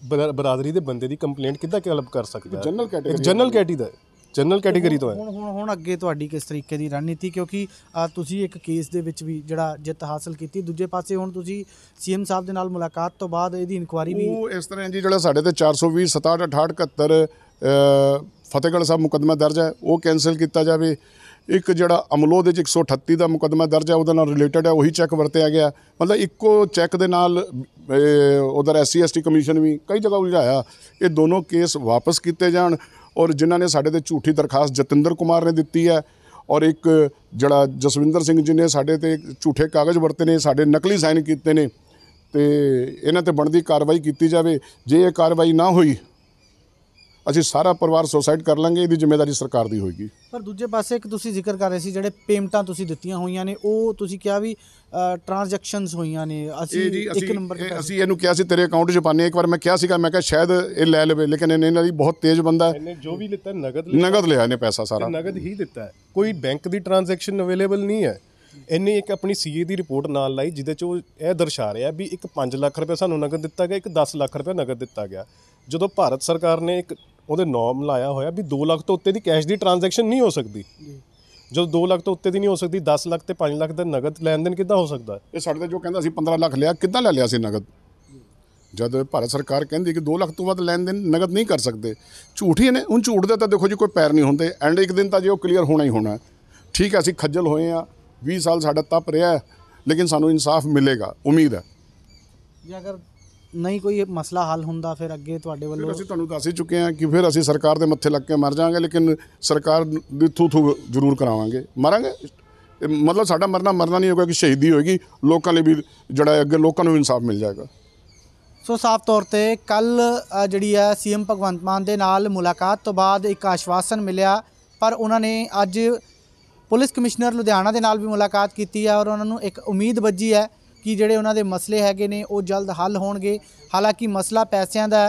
ਬਰਾਦਰੀ ਦੇ ਬੰਦੇ ਦੀ ਕੰਪਲੇਂਟ ਕਿੱਦਾਂ ਕਲਬ ਕਰ ਸਕਦਾ ਜਨਰਲ ਕੈਟੇਗਰੀ ਜਨਰਲ ਕੈਟੀ ਦਾ ਜਨਰਲ ਕੈਟੇਗਰੀ ਤੋਂ ਹੈ ਹੁਣ ਹੁਣ ਹੁਣ ਅੱਗੇ ਤੁਹਾਡੀ ਕਿਸ ਤਰੀਕੇ ਦੀ ਰਣਨੀਤੀ ਕਿਉਂਕਿ ਆ ਤੁਸੀਂ ਇੱਕ ਕੇਸ ਦੇ ਵਿੱਚ ਵੀ ਜਿਹੜਾ ਜਿੱਤ ਹਾਸਲ ਕੀਤੀ ਦੂਜੇ ਪਾਸੇ ਹੁਣ ਤੁਸੀਂ ਸੀਐਮ ਸਾਹਿਬ ਦੇ ਨਾਲ ਮੁਲਾਕਾਤ ਤੋਂ ਬਾਅਦ ਇਹਦੀ ਇਨਕੁਆਰੀ ਵੀ ਉਹ ਇਸ ਤਰ੍ਹਾਂ ਜੀ ਜਿਹੜਾ ਸਾਡੇ ਤੇ 420 67 68 71 ਫਤਿਹਗੜ੍ਹ ਸਾਹਿਬ ਮੁਕੱਦਮਾ ਦਰਜ ਹੈ ਉਹ ਕੈਨਸਲ ਕੀਤਾ ਜਾਵੇ ਇੱਕ ਜਿਹੜਾ ਅਮਲੋ ਦੇ 'ਚ 138 ਦਾ ਮੁਕਦਮਾ ਦਰਜ ਹੈ ਉਹਦੇ ਨਾਲ ਰਿਲੇਟਡ ਹੈ ਉਹੀ ਚੈੱਕ ਵਰਤਿਆ ਗਿਆ ਮਤਲਬ ਇੱਕੋ ਚੈੱਕ ਦੇ ਨਾਲ ਉਧਰ ਐਸਸੀ ਐਸਟੀ ਕਮਿਸ਼ਨ ਵੀ ਕਈ ਜਗ੍ਹਾ ਉਲਝਾਇਆ ਇਹ ਦੋਨੋਂ ਕੇਸ ਵਾਪਸ ਕੀਤੇ ਜਾਣ ਔਰ ਜਿਨ੍ਹਾਂ ਨੇ ਸਾਡੇ ਤੇ ਝੂਠੀ ਦਰਖਾਸਤ ਜਤਿੰਦਰ ਕੁਮਾਰ ਨੇ ਦਿੱਤੀ ਹੈ ਔਰ ਇੱਕ ਜਿਹੜਾ ਜਸਵਿੰਦਰ ਸਿੰਘ ਜੀ ਨੇ ਸਾਡੇ ਤੇ ਝੂਠੇ ਕਾਗਜ਼ ਵਰਤੇ ਨੇ ਸਾਡੇ ਨਕਲੀ ਸਾਈਨ ਕੀਤੇ ਨੇ ਤੇ ਇਹਨਾਂ ਤੇ ਬਣਦੀ ਕਾਰਵਾਈ ਕੀਤੀ ਜਾਵੇ ਜੇ ਇਹ ਕਾਰਵਾਈ ਨਾ ਹੋਈ ਅਸੀਂ ਸਾਰਾ ਪਰਿਵਾਰ ਸੁਸਾਈਡ ਕਰ ਲਾਂਗੇ ਇਹਦੀ ਜ਼ਿੰਮੇਵਾਰੀ ਸਰਕਾਰ ਦੀ ਹੋਏਗੀ ਪਰ ਦੂਜੇ ਪਾਸੇ ਇੱਕ ਤੁਸੀਂ ਜ਼ਿਕਰ ਕਰ ਰਹੇ ਸੀ ਜਿਹੜੇ ਪੇਮੈਂਟਾਂ ਤੁਸੀਂ ਦਿੱਤੀਆਂ ਹੋਈਆਂ ਨੇ ਉਹ ਤੁਸੀਂ ਕਿਹਾ ਵੀ ਟ੍ਰਾਂਜੈਕਸ਼ਨਸ ਹੋਈਆਂ ਨੇ ਅਸੀਂ ਇੱਕ ਨੰਬਰ ਤੇ ਅਸੀਂ ਇਹਨੂੰ ਕਿਹਾ ਸੀ ਤੇਰੇ ਅਕਾਊਂਟ 'ਚ ਪਾਣੇ ਇੱਕ ਵਾਰ ਮੈਂ ਕਿਹਾ ਸੀਗਾ ਮੈਂ ਕਿਹਾ ਸ਼ਾਇਦ ਇਹ ਲੈ ਲਵੇ ਲੇਕਿਨ ਇਹਨੇ ਨਾਲ ਬਹੁਤ ਤੇਜ਼ ਬੰਦਾ ਹੈ ਇਹਨੇ ਜੋ ਵੀ ਲਿੱਤਾ ਨਗਦ ਲਿਆ ਨਗਦ ਲਿਆ ਇਹਨੇ ਪੈਸਾ ਸਾਰਾ ਨਗਦ ਹੀ ਦਿੱਤਾ ਕੋਈ ਬੈਂਕ ਦੀ ਟ੍ਰਾਂਜੈਕਸ਼ਨ ਅਵੇਲੇਬਲ ਨਹੀਂ ਹੈ ਇਹਨੇ ਇੱਕ ਆਪਣੀ ਸੀਏ e ਦੀ ਰਿਪੋਰਟ ਨਾਲ ਲਾਈ ਜਿਹਦੇ ਚ ਉਹ ਇਹ ਦਰਸਾ ਰਿਹਾ ਵੀ ਇੱਕ 5 ਲੱਖ ਰੁਪਏ ਸਾਨੂੰ ਨਗਦ ਦਿੱਤਾ ਗਿਆ ਇੱਕ 10 ਲੱਖ ਰੁਪਏ ਨਗਦ ਦਿੱਤਾ ਗਿਆ ਜਦੋਂ ਭਾਰਤ ਸਰਕਾਰ ਨੇ ਇੱਕ ਉਹਦੇ ਨਾਮ ਲਾਇਆ ਹੋਇਆ ਵੀ 2 ਲੱਖ ਤੋਂ ਉੱਤੇ ਦੀ ਕੈਸ਼ ਦੀ ਟ੍ਰਾਂਜੈਕਸ਼ਨ ਨਹੀਂ ਹੋ ਸਕਦੀ ਜਦੋਂ 2 ਲੱਖ ਤੋਂ ਉੱਤੇ ਦੀ ਨਹੀਂ ਹੋ ਸਕਦੀ 10 ਲੱਖ ਤੇ 5 ਲੱਖ ਦਾ ਨਗਦ ਲੈਣ ਦੇਣ ਕਿੱਦਾਂ ਹੋ ਸਕਦਾ ਇਹ ਸਾਡੇ ਦਾ ਜੋ ਕਹਿੰਦਾ ਸੀ 15 ਲੱਖ ਲਿਆ ਕਿੱਦਾਂ ਲੈ ਲਿਆ ਸੀ ਨਗਦ ਜਦ ਭਾਰਤ ਸਰਕਾਰ ਕਹਿੰਦੀ ਕਿ 2 ਲੱਖ ਤੋਂ ਵੱਧ ਲੈਣ ਦੇਣ ਨਗਦ ਨਹੀਂ ਕਰ ਸਕਦੇ ਝੂਠੀ ਨੇ ਉਹ ਝੂਠ ਦਾ ਤਾਂ ਦੇਖੋ ਜੀ ਕੋਈ ਪੈਰ ਨਹੀਂ ਹੁੰਦੇ ਐਂਡ ਇੱਕ ਦਿਨ ਤਾਂ ਜੇ ਉਹ ਕਲੀਅਰ ਹੋਣਾ ਹੀ ਹੋਣਾ ਠੀਕ ਹੈ ਅਸੀਂ ਖੱਜਲ ਹੋਏ ਆ 20 ਸਾਲ ਸਾਡਾ ਤਪ ਰਿਹਾ ਲੇਕਿਨ ਸਾਨੂੰ ਇਨਸਾਫ ਮਿਲੇਗਾ ਉਮੀਦ ਹੈ ਜੇ ਅਗਰ ਨਹੀਂ ਕੋਈ ਮਸਲਾ ਹੱਲ ਹੁੰਦਾ ਫਿਰ ਅੱਗੇ ਤੁਹਾਡੇ ਵੱਲੋਂ ਅਸੀਂ ਤੁਹਾਨੂੰ ਦੱਸ ਹੀ ਚੁੱਕੇ ਹਾਂ ਕਿ ਫਿਰ ਅਸੀਂ ਸਰਕਾਰ ਦੇ ਮੱਥੇ ਲੱਗ ਕੇ ਮਰ ਜਾਾਂਗੇ ਲੇਕਿਨ ਸਰਕਾਰ ਦੀ ਥੂ ਥੂ ਜ਼ਰੂਰ ਕਰਾਵਾਂਗੇ ਮਰਾਂਗੇ ਮਤਲਬ ਸਾਡਾ ਮਰਨਾ ਮਰਨਾ ਨਹੀਂ ਹੋਗਾ ਕਿ ਸ਼ਹੀਦੀ ਹੋਏਗੀ ਲੋਕਾਂ ਲਈ ਵੀ ਜਿਹੜਾ ਅੱਗੇ ਲੋਕਾਂ ਨੂੰ ਵੀ ਇਨਸਾਫ ਮਿਲ ਜਾਏਗਾ ਸੋ ਸਾਫ਼ ਤੌਰ ਤੇ ਕੱਲ ਜਿਹੜੀ ਹੈ ਸੀਐਮ ਭਗਵੰਤ ਮਾਨ ਦੇ ਨਾਲ ਮੁਲਾਕਾਤ ਤੋਂ ਬਾਅਦ ਇੱਕ ਆਸ਼ਵਾਸਨ ਮਿਲਿਆ ਪਰ ਉਹਨਾਂ ਨੇ ਅੱਜ ਪੁਲਿਸ ਕਮਿਸ਼ਨਰ ਲੁਧਿਆਣਾ ਦੇ ਨਾਲ ਵੀ ਮੁਲਾਕਾਤ ਕੀਤੀ ਹੈ ਔਰ ਉਹਨਾਂ ਨੂੰ ਇੱਕ ਉਮੀਦ ਬੱਝੀ ਹੈ ਕਿ ਜਿਹੜੇ ਉਹਨਾਂ ਦੇ ਮਸਲੇ ਹੈਗੇ ਨੇ ਉਹ ਜਲਦ ਹੱਲ ਹੋਣਗੇ ਹਾਲਾਂਕਿ ਮਸਲਾ ਪੈਸਿਆਂ ਦਾ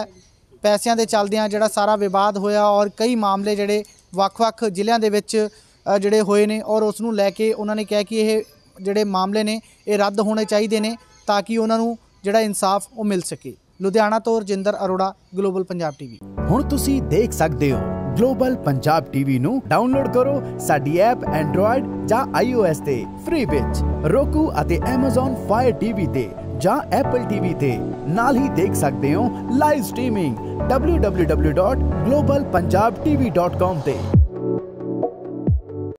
ਪੈਸਿਆਂ ਦੇ ਚੱਲਦਿਆਂ ਜਿਹੜਾ ਸਾਰਾ ਵਿਵਾਦ ਹੋਇਆ ਔਰ ਕਈ ਮਾਮਲੇ ਜਿਹੜੇ ਵੱਖ-ਵੱਖ ਜ਼ਿਲ੍ਹਿਆਂ ਦੇ ਵਿੱਚ ਜਿਹੜੇ ਹੋਏ ਨੇ ਔਰ ਉਸ ਨੂੰ ਲੈ ਕੇ ਉਹਨਾਂ ਨੇ ਕਿਹਾ ਕਿ ਇਹ ਜਿਹੜੇ ਮਾਮਲੇ ਨੇ ਇਹ ਰੱਦ ਹੋਣੇ ਚਾਹੀਦੇ ਨੇ ਤਾਂ ਕਿ ਉਹਨਾਂ ਨੂੰ ਜਿਹੜਾ ਇਨਸਾਫ ਉਹ ਮਿਲ ਸਕੇ ਲੁਧਿਆਣਾ ਤੋਂ ਰਜਿੰਦਰ ਅਰੋੜਾ ਗਲੋਬਲ ਪੰਜਾਬ ਟੀਵੀ ਹੁਣ ਤੁਸੀਂ ਦੇਖ ਸਕਦੇ ਹੋ ਗਲੋਬਲ ਪੰਜਾਬ ਟੀਵੀ ਨੂੰ ਡਾਊਨਲੋਡ ਕਰੋ ਸਾਡੀ ਐਪ Android ਜਾਂ iOS ਤੇ ਫ੍ਰੀ ਵਿੱਚ Roku ਅਤੇ Amazon Fire TV ਤੇ ਜਾਂ Apple TV ਤੇ ਨਾਲ ਹੀ ਦੇਖ ਸਕਦੇ ਹੋ ਲਾਈਵ ਸਟ੍ਰੀਮਿੰਗ www.globalpunjabtv.com ਤੇ